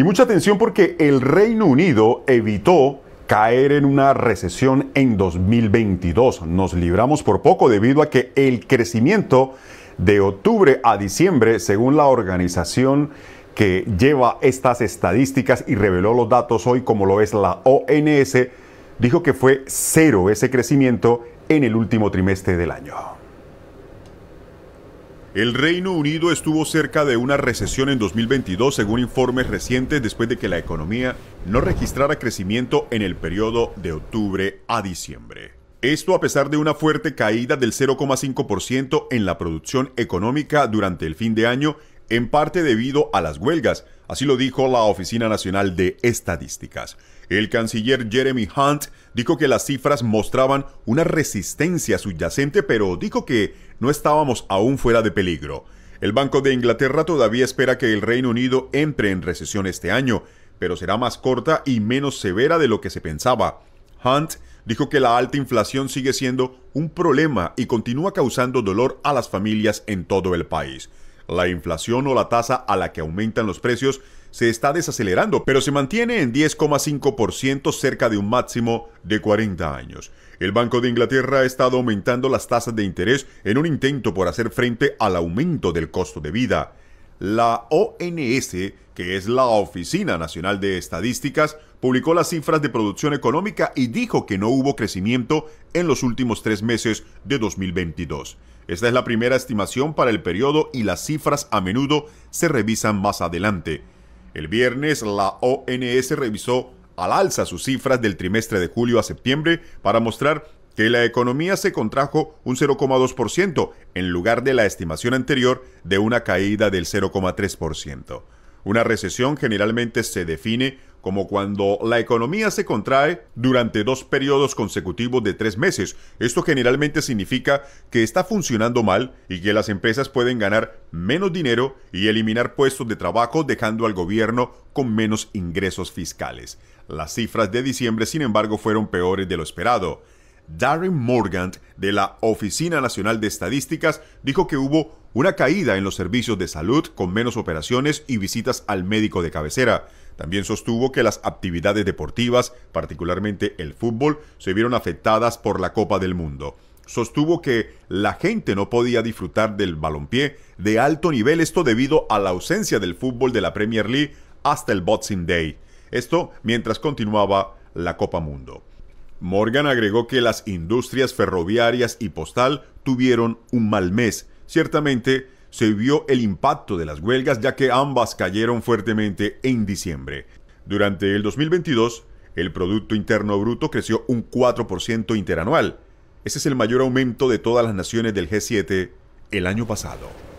Y mucha atención porque el Reino Unido evitó caer en una recesión en 2022. Nos libramos por poco debido a que el crecimiento de octubre a diciembre, según la organización que lleva estas estadísticas y reveló los datos hoy como lo es la ONS, dijo que fue cero ese crecimiento en el último trimestre del año. El Reino Unido estuvo cerca de una recesión en 2022 según informes recientes después de que la economía no registrara crecimiento en el periodo de octubre a diciembre. Esto a pesar de una fuerte caída del 0,5% en la producción económica durante el fin de año, en parte debido a las huelgas, así lo dijo la Oficina Nacional de Estadísticas. El canciller Jeremy Hunt dijo que las cifras mostraban una resistencia subyacente, pero dijo que no estábamos aún fuera de peligro. El Banco de Inglaterra todavía espera que el Reino Unido entre en recesión este año, pero será más corta y menos severa de lo que se pensaba. Hunt dijo que la alta inflación sigue siendo un problema y continúa causando dolor a las familias en todo el país. La inflación o la tasa a la que aumentan los precios se está desacelerando, pero se mantiene en 10,5% cerca de un máximo de 40 años. El Banco de Inglaterra ha estado aumentando las tasas de interés en un intento por hacer frente al aumento del costo de vida. La ONS, que es la Oficina Nacional de Estadísticas, publicó las cifras de producción económica y dijo que no hubo crecimiento en los últimos tres meses de 2022. Esta es la primera estimación para el periodo y las cifras a menudo se revisan más adelante. El viernes la ONS revisó al alza sus cifras del trimestre de julio a septiembre para mostrar que la economía se contrajo un 0,2% en lugar de la estimación anterior de una caída del 0,3%. Una recesión generalmente se define como cuando la economía se contrae durante dos periodos consecutivos de tres meses. Esto generalmente significa que está funcionando mal y que las empresas pueden ganar menos dinero y eliminar puestos de trabajo dejando al gobierno con menos ingresos fiscales. Las cifras de diciembre, sin embargo, fueron peores de lo esperado. Darren Morgan de la Oficina Nacional de Estadísticas dijo que hubo una caída en los servicios de salud con menos operaciones y visitas al médico de cabecera. También sostuvo que las actividades deportivas, particularmente el fútbol, se vieron afectadas por la Copa del Mundo. Sostuvo que la gente no podía disfrutar del balompié de alto nivel, esto debido a la ausencia del fútbol de la Premier League hasta el Boxing Day. Esto mientras continuaba la Copa Mundo. Morgan agregó que las industrias ferroviarias y postal tuvieron un mal mes. Ciertamente, se vio el impacto de las huelgas ya que ambas cayeron fuertemente en diciembre. Durante el 2022, el Producto Interno Bruto creció un 4% interanual. Ese es el mayor aumento de todas las naciones del G7 el año pasado.